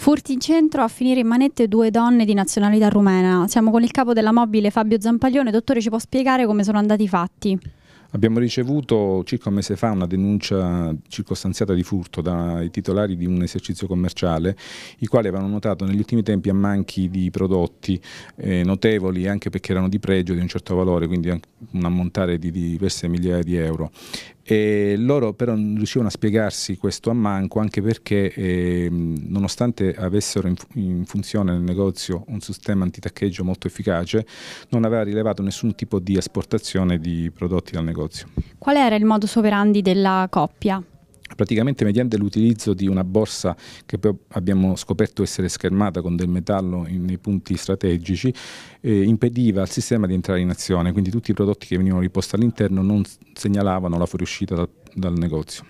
Furti in centro a finire in manette due donne di nazionalità rumena. Siamo con il capo della mobile Fabio Zampaglione. Dottore, ci può spiegare come sono andati i fatti? Abbiamo ricevuto circa un mese fa una denuncia circostanziata di furto dai titolari di un esercizio commerciale, i quali avevano notato negli ultimi tempi ammanchi di prodotti eh, notevoli anche perché erano di pregio di un certo valore, quindi un ammontare di diverse migliaia di euro. E loro però non riuscivano a spiegarsi questo ammanco anche perché eh, nonostante avessero in, in, funzione nel negozio un sistema antitaccheggio molto efficace non aveva rilevato nessun tipo di esportazione di prodotti dal negozio. Qual era il modus operandi della coppia? praticamente mediante l'utilizzo di una borsa che poi abbiamo scoperto essere schermata con del metallo in, nei punti strategici, eh, impediva al sistema di entrare in azione, quindi tutti i prodotti che venivano riposti all'interno non segnalavano la fuoriuscita dal, dal negozio.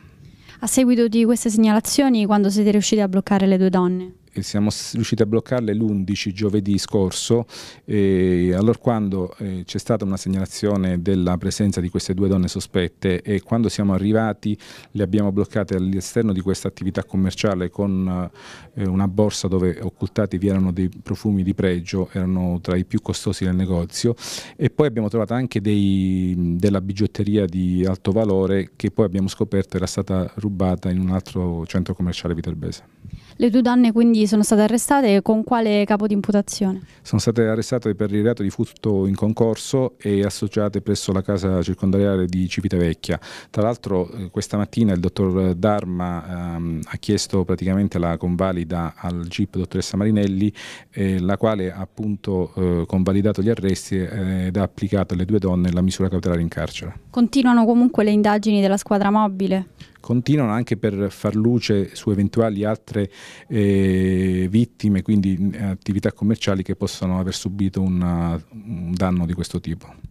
A seguito di queste segnalazioni, quando siete riusciti a bloccare le due donne? siamo riusciti a bloccarle l'11 giovedì scorso, eh, allora quando eh, c'è stata una segnalazione della presenza di queste due donne sospette e quando siamo arrivati le abbiamo bloccate all'esterno di questa attività commerciale con eh, una borsa dove occultati vi erano dei profumi di pregio, erano tra i più costosi del negozio e poi abbiamo trovato anche dei, della bigiotteria di alto valore che poi abbiamo scoperto era stata rubata in un altro centro commerciale viterbese. Le due donne quindi sono state arrestate con quale capo di imputazione? Sono state arrestate per il reato di furto in concorso e associate presso la casa circondariale di Civitavecchia. Tra l'altro eh, questa mattina il dottor Dharma ehm, ha chiesto praticamente la convalida al GIP dottoressa Marinelli, eh, la quale ha appunto eh, convalidato gli arresti ed ha applicato alle due donne la misura cautelare in carcere. Continuano comunque le indagini della squadra mobile? continuano anche per far luce su eventuali altre eh, vittime, quindi eh, attività commerciali che possano aver subito una, un danno di questo tipo.